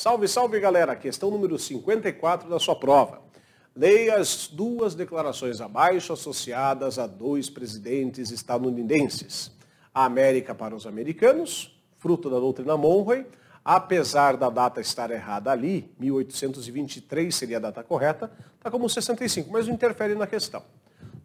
Salve, salve galera! Questão número 54 da sua prova. Leia as duas declarações abaixo associadas a dois presidentes estadunidenses. A América para os americanos, fruto da doutrina Monroe, apesar da data estar errada ali, 1823 seria a data correta, está como 65, mas não interfere na questão.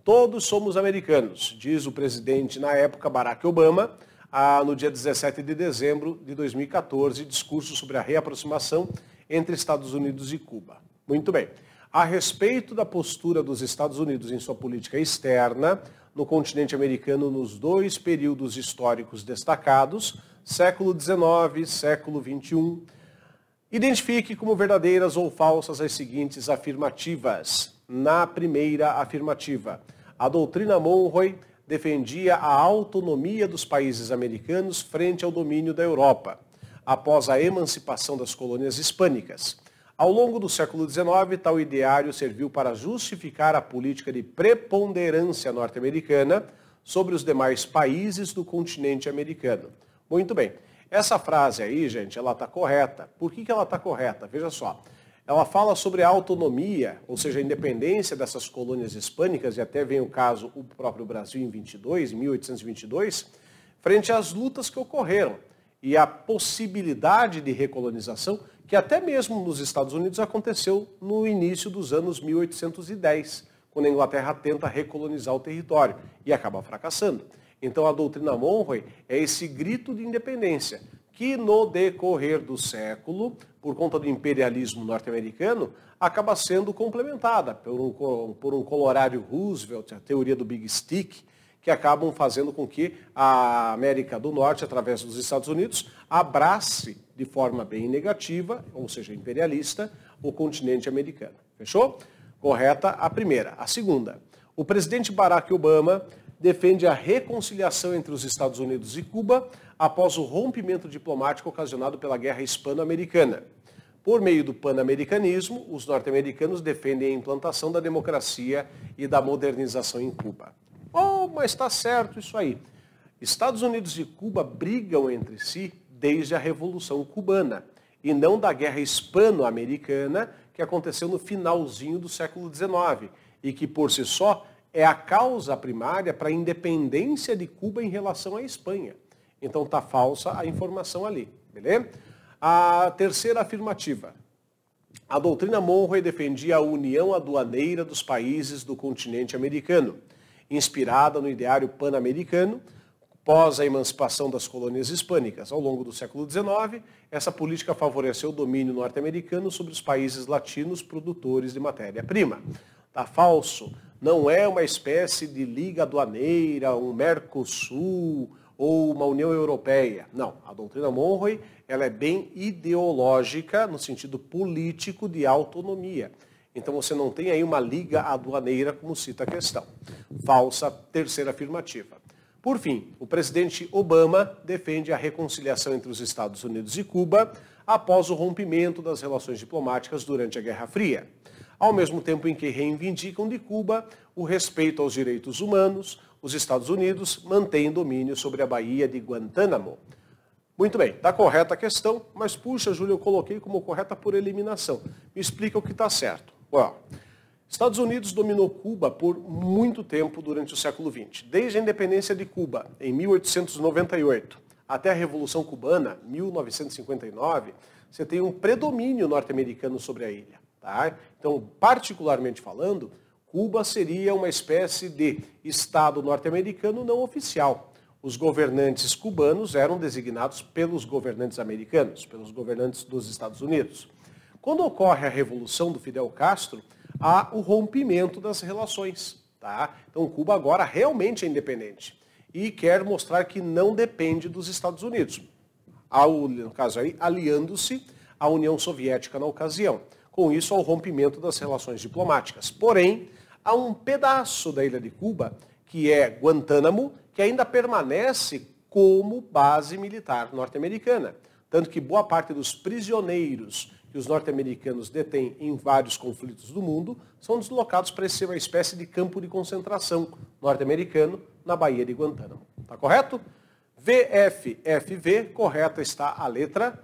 Todos somos americanos, diz o presidente na época Barack Obama, ah, no dia 17 de dezembro de 2014, discurso sobre a reaproximação entre Estados Unidos e Cuba. Muito bem. A respeito da postura dos Estados Unidos em sua política externa no continente americano nos dois períodos históricos destacados, século XIX, século XXI, identifique como verdadeiras ou falsas as seguintes afirmativas. Na primeira afirmativa, a doutrina Monroe defendia a autonomia dos países americanos frente ao domínio da Europa, após a emancipação das colônias hispânicas. Ao longo do século XIX, tal ideário serviu para justificar a política de preponderância norte-americana sobre os demais países do continente americano. Muito bem. Essa frase aí, gente, ela está correta. Por que, que ela está correta? Veja só ela é fala sobre a autonomia, ou seja, a independência dessas colônias hispânicas, e até vem o caso o próprio Brasil em 22, em 1822, frente às lutas que ocorreram e à possibilidade de recolonização que até mesmo nos Estados Unidos aconteceu no início dos anos 1810, quando a Inglaterra tenta recolonizar o território e acaba fracassando. Então a doutrina Monroe é esse grito de independência, que no decorrer do século, por conta do imperialismo norte-americano, acaba sendo complementada por um, por um Colorado Roosevelt, a teoria do Big Stick, que acabam fazendo com que a América do Norte, através dos Estados Unidos, abrace de forma bem negativa, ou seja, imperialista, o continente americano. Fechou? Correta a primeira. A segunda. O presidente Barack Obama defende a reconciliação entre os Estados Unidos e Cuba após o rompimento diplomático ocasionado pela Guerra Hispano-Americana. Por meio do pan-americanismo, os norte-americanos defendem a implantação da democracia e da modernização em Cuba. Oh, mas está certo isso aí. Estados Unidos e Cuba brigam entre si desde a Revolução Cubana e não da Guerra Hispano-Americana que aconteceu no finalzinho do século XIX e que, por si só, é a causa primária para a independência de Cuba em relação à Espanha. Então está falsa a informação ali, beleza? A terceira afirmativa. A doutrina Monroe defendia a união aduaneira dos países do continente americano, inspirada no ideário pan-americano, pós a emancipação das colônias hispânicas. Ao longo do século XIX, essa política favoreceu o domínio norte-americano sobre os países latinos produtores de matéria-prima. Está falso não é uma espécie de liga aduaneira, um Mercosul ou uma União Europeia. Não, a doutrina Monroe ela é bem ideológica no sentido político de autonomia. Então você não tem aí uma liga aduaneira como cita a questão. Falsa terceira afirmativa. Por fim, o presidente Obama defende a reconciliação entre os Estados Unidos e Cuba após o rompimento das relações diplomáticas durante a Guerra Fria ao mesmo tempo em que reivindicam de Cuba o respeito aos direitos humanos, os Estados Unidos mantêm domínio sobre a Baía de Guantánamo. Muito bem, está correta a questão, mas puxa, Júlio, eu coloquei como correta por eliminação. Me explica o que está certo. Well, Estados Unidos dominou Cuba por muito tempo durante o século XX, desde a independência de Cuba, em 1898, até a Revolução Cubana, 1959, você tem um predomínio norte-americano sobre a ilha. Tá? Então, particularmente falando, Cuba seria uma espécie de Estado norte-americano não oficial. Os governantes cubanos eram designados pelos governantes americanos, pelos governantes dos Estados Unidos. Quando ocorre a revolução do Fidel Castro, há o rompimento das relações. Tá? Então, Cuba agora realmente é independente e quer mostrar que não depende dos Estados Unidos, ao, no caso aí, aliando-se à União Soviética na ocasião com isso ao rompimento das relações diplomáticas. Porém, há um pedaço da ilha de Cuba, que é Guantánamo, que ainda permanece como base militar norte-americana. Tanto que boa parte dos prisioneiros que os norte-americanos detêm em vários conflitos do mundo são deslocados para ser uma espécie de campo de concentração norte-americano na Baía de Guantánamo. Está correto? VFFV, correta está a letra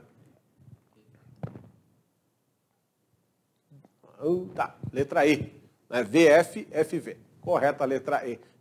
Uh, tá, letra E. Né? VF, FV. Correta a letra E.